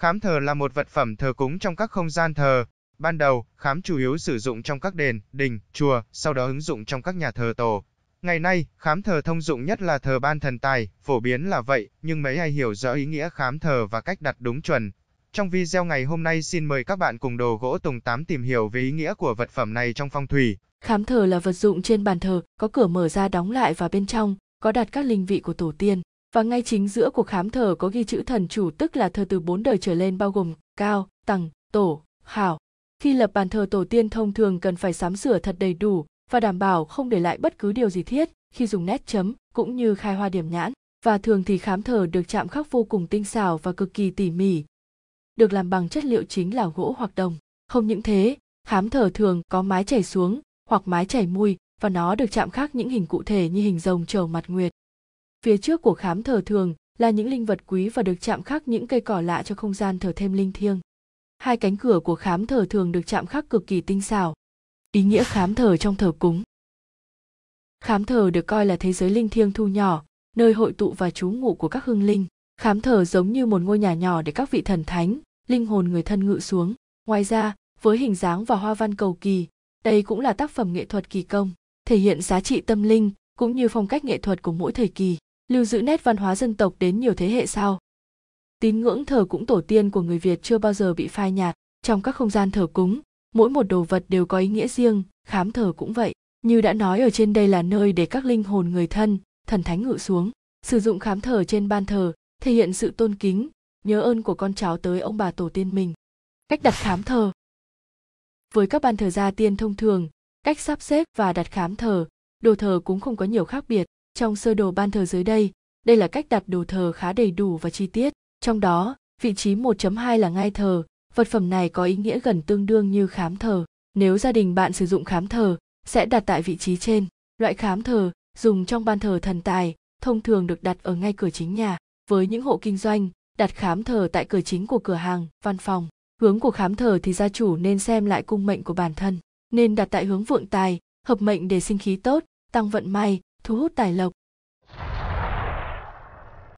Khám thờ là một vật phẩm thờ cúng trong các không gian thờ. Ban đầu, khám chủ yếu sử dụng trong các đền, đình, chùa, sau đó ứng dụng trong các nhà thờ tổ. Ngày nay, khám thờ thông dụng nhất là thờ ban thần tài, phổ biến là vậy, nhưng mấy ai hiểu rõ ý nghĩa khám thờ và cách đặt đúng chuẩn. Trong video ngày hôm nay xin mời các bạn cùng đồ gỗ Tùng 8 tìm hiểu về ý nghĩa của vật phẩm này trong phong thủy. Khám thờ là vật dụng trên bàn thờ, có cửa mở ra đóng lại và bên trong có đặt các linh vị của tổ tiên và ngay chính giữa của khám thờ có ghi chữ thần chủ tức là thờ từ bốn đời trở lên bao gồm cao tầng tổ khảo khi lập bàn thờ tổ tiên thông thường cần phải sắm sửa thật đầy đủ và đảm bảo không để lại bất cứ điều gì thiết khi dùng nét chấm cũng như khai hoa điểm nhãn và thường thì khám thờ được chạm khắc vô cùng tinh xảo và cực kỳ tỉ mỉ được làm bằng chất liệu chính là gỗ hoặc đồng không những thế khám thờ thường có mái chảy xuống hoặc mái chảy mùi và nó được chạm khắc những hình cụ thể như hình rồng trầu mặt nguyệt phía trước của khám thờ thường là những linh vật quý và được chạm khắc những cây cỏ lạ cho không gian thờ thêm linh thiêng hai cánh cửa của khám thờ thường được chạm khắc cực kỳ tinh xảo ý nghĩa khám thờ trong thờ cúng khám thờ được coi là thế giới linh thiêng thu nhỏ nơi hội tụ và trú ngụ của các hương linh khám thờ giống như một ngôi nhà nhỏ để các vị thần thánh linh hồn người thân ngự xuống ngoài ra với hình dáng và hoa văn cầu kỳ đây cũng là tác phẩm nghệ thuật kỳ công thể hiện giá trị tâm linh cũng như phong cách nghệ thuật của mỗi thời kỳ lưu giữ nét văn hóa dân tộc đến nhiều thế hệ sau. Tín ngưỡng thờ cũng tổ tiên của người Việt chưa bao giờ bị phai nhạt, trong các không gian thờ cúng, mỗi một đồ vật đều có ý nghĩa riêng, khám thờ cũng vậy. Như đã nói ở trên đây là nơi để các linh hồn người thân, thần thánh ngự xuống, sử dụng khám thờ trên ban thờ, thể hiện sự tôn kính, nhớ ơn của con cháu tới ông bà tổ tiên mình. Cách đặt khám thờ Với các ban thờ gia tiên thông thường, cách sắp xếp và đặt khám thờ, đồ thờ cũng không có nhiều khác biệt trong sơ đồ ban thờ dưới đây đây là cách đặt đồ thờ khá đầy đủ và chi tiết trong đó vị trí 1.2 là ngai thờ vật phẩm này có ý nghĩa gần tương đương như khám thờ nếu gia đình bạn sử dụng khám thờ sẽ đặt tại vị trí trên loại khám thờ dùng trong ban thờ thần tài thông thường được đặt ở ngay cửa chính nhà với những hộ kinh doanh đặt khám thờ tại cửa chính của cửa hàng văn phòng hướng của khám thờ thì gia chủ nên xem lại cung mệnh của bản thân nên đặt tại hướng vượng tài hợp mệnh để sinh khí tốt tăng vận may thu hút tài lộc